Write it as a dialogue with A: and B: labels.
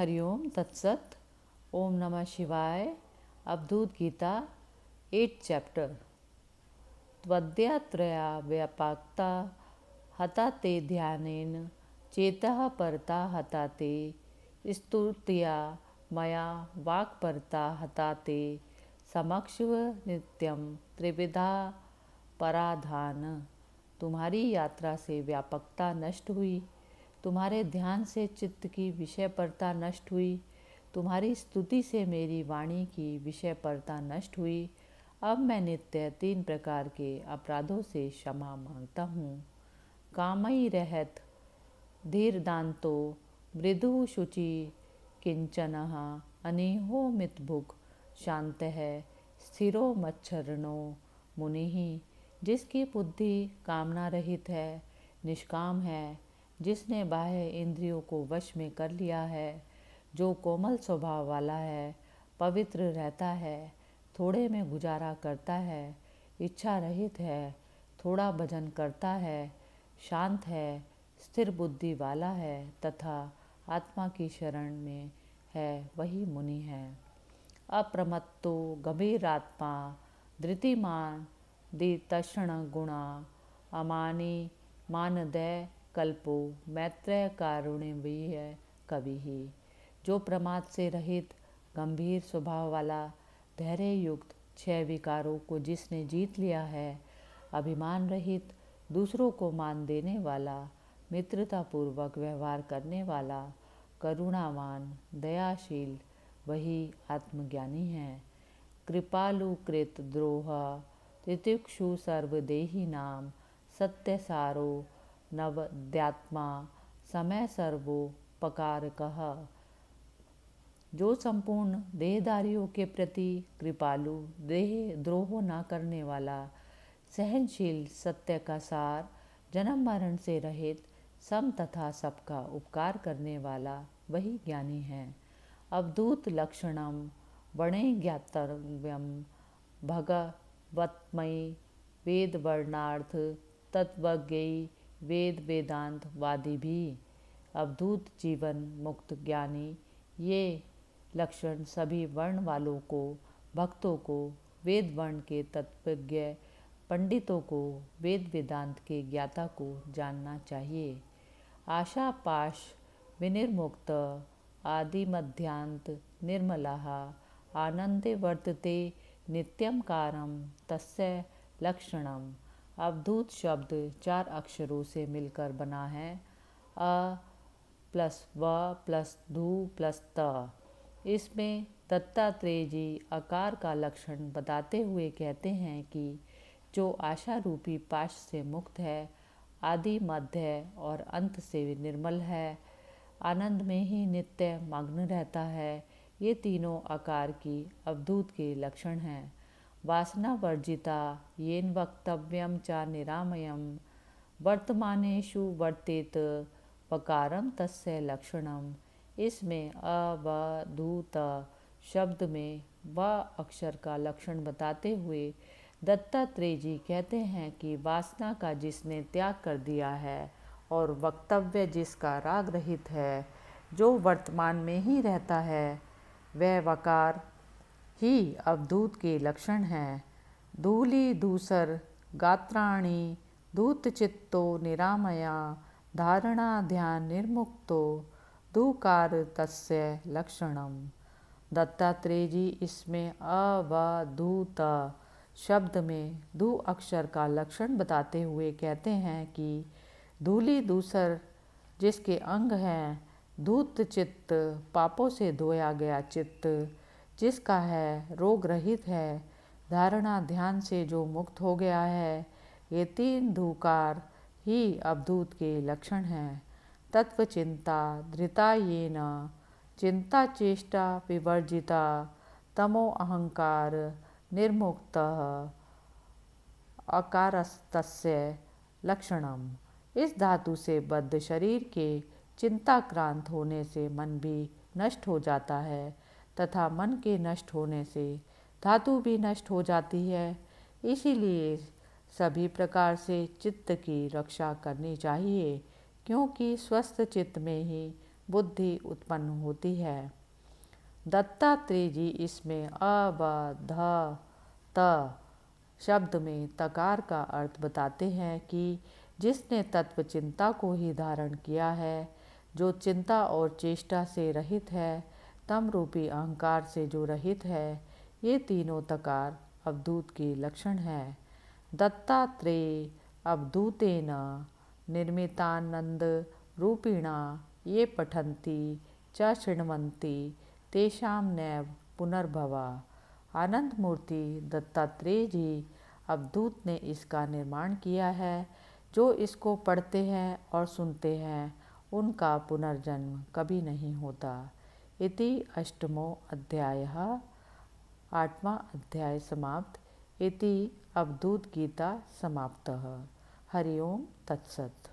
A: हरिओम तत्सत ओम नमः शिवाय अवधूत गीता एट चैप्टर त्वद्यात्रया व्यापकता हताते ध्यानेन चेतः परता हता ते मया वाक हता ते समक्ष नित्यम त्रिविधा पराधान तुम्हारी यात्रा से व्यापकता नष्ट हुई तुम्हारे ध्यान से चित्त की विषय परता नष्ट हुई तुम्हारी स्तुति से मेरी वाणी की विषय परता नष्ट हुई अब मैं नित्य तीन प्रकार के अपराधों से क्षमा मांगता हूँ कामयी रहत धीर दांतो मृदु शुचि किंचन अनेहो मितभुक शांत है स्थिरो मच्छरणो मुनि जिसकी बुद्धि कामना रहित है निष्काम है जिसने बाह्य इंद्रियों को वश में कर लिया है जो कोमल स्वभाव वाला है पवित्र रहता है थोड़े में गुजारा करता है इच्छा रहित है थोड़ा भजन करता है शांत है स्थिर बुद्धि वाला है तथा आत्मा की शरण में है वही मुनि है अप्रमत्तो गंभीर आत्मा धृतिमान तषण गुणा अमानी मानदय कल्पो मैत्रेय कारुण्य भी है कवि ही जो प्रमाद से रहित गंभीर स्वभाव वाला धैर्य युक्त छह विकारों को जिसने जीत लिया है अभिमान रहित दूसरों को मान देने वाला मित्रतापूर्वक व्यवहार करने वाला करुणावान दयाशील वही आत्मज्ञानी है कृपालु कृत द्रोह तितिक्षु सर्वदेही नाम सत्य सारो नवद्यात्मा समय सर्वोपकार कह जो संपूर्ण देहदारियों के प्रति कृपालु देह द्रोह न करने वाला सहनशील सत्य का सार जन्म मरण से रहित सम तथा सबका उपकार करने वाला वही ज्ञानी है अवधूत लक्षणम वणे ज्ञातव्यम भगवत्मयी वेद वर्णार्थ तत्वज्ञयी वेद वेदांत वादी भी अवधूत जीवन मुक्त ज्ञानी ये लक्षण सभी वर्ण वालों को भक्तों को वेद वर्ण के तत्वज्ञ पंडितों को वेद वेदांत के ज्ञाता को जानना चाहिए आशा पाश विनिर्मुक्त आदि मध्यांत निर्मला आनंदे वर्तते नित्यम कारम तस्य लक्षणम अवधूत शब्द चार अक्षरों से मिलकर बना है अ प्लस व प्लस धू प्लस त इसमें दत्तात्रेय जी आकार का लक्षण बताते हुए कहते हैं कि जो आशा रूपी पाश से मुक्त है आदि मध्य और अंत से निर्मल है आनंद में ही नित्य मग्न रहता है ये तीनों आकार की अवधूत के लक्षण हैं वासनावर्जिता येन वक्तव्यम च निरामयम वर्तमानेशु वर्तेत वकारम तस्य लक्षण इसमें अ व धूत शब्द में व अक्षर का लक्षण बताते हुए दत्तात्रेय जी कहते हैं कि वासना का जिसने त्याग कर दिया है और वक्तव्य जिसका राग रहित है जो वर्तमान में ही रहता है वह वकार ही अवधूत के लक्षण हैं दूली दूसर गात्राणी दूतचित्तो निरामया धारणा ध्यान निर्मुक्तो दुकार तस्य लक्षणम दत्तात्रेय जी इसमें अवधूत शब्द में दु अक्षर का लक्षण बताते हुए कहते हैं कि धूली दूसर जिसके अंग हैं दूत चित्त पापों से धोया गया चित्त जिसका है रोग रहित है धारणा ध्यान से जो मुक्त हो गया है ये तीन धूकार ही अवधूत के लक्षण हैं तत्व चिंता धृता ये न चिंता चेष्टा विवर्जिता तमो अहंकार निर्मुक्त अकार लक्षणम इस धातु से बद्ध शरीर के चिंताक्रांत होने से मन भी नष्ट हो जाता है तथा मन के नष्ट होने से धातु भी नष्ट हो जाती है इसीलिए सभी प्रकार से चित्त की रक्षा करनी चाहिए क्योंकि स्वस्थ चित्त में ही बुद्धि उत्पन्न होती है दत्तात्रेय जी इसमें अ ब ध त शब्द में तकार का अर्थ बताते हैं कि जिसने तत्व चिंता को ही धारण किया है जो चिंता और चेष्टा से रहित है तम रूपी अहंकार से जो रहित है ये तीनों तकार अवधूत के लक्षण है दत्तात्रेय अवधूतेन निर्मितानंद रूपिणा ये पठंती च शृण्वन्ति तेषाम नैव पुनर्भवा आनंद मूर्ति दत्तात्रेय जी अवधूत ने इसका निर्माण किया है जो इसको पढ़ते हैं और सुनते हैं उनका पुनर्जन्म कभी नहीं होता इति अष्टमो अध्याय आठवा अध्याय समाप्त इति अवधूत गीता समाप्त हरिओं तत्सत